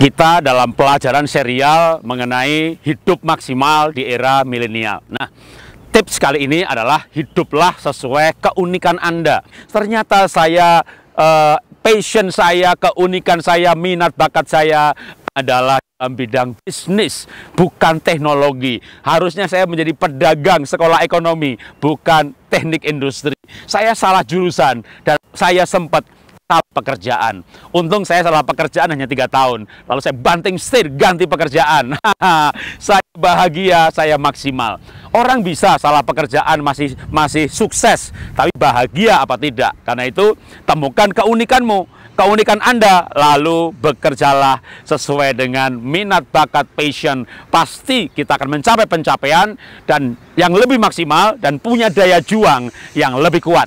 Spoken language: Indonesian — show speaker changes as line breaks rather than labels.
kita dalam pelajaran serial mengenai hidup maksimal di era milenial. Nah, tips kali ini adalah hiduplah sesuai keunikan Anda. Ternyata saya uh, passion saya, keunikan saya, minat bakat saya adalah dalam bidang bisnis, bukan teknologi. Harusnya saya menjadi pedagang sekolah ekonomi, bukan teknik industri. Saya salah jurusan dan saya sempat pekerjaan. Untung saya salah pekerjaan hanya tiga tahun. Lalu saya banting setir, ganti pekerjaan. saya bahagia, saya maksimal. Orang bisa salah pekerjaan masih masih sukses, tapi bahagia apa tidak? Karena itu temukan keunikanmu, keunikan Anda, lalu bekerjalah sesuai dengan minat, bakat, passion. Pasti kita akan mencapai pencapaian dan yang lebih maksimal dan punya daya juang yang lebih kuat.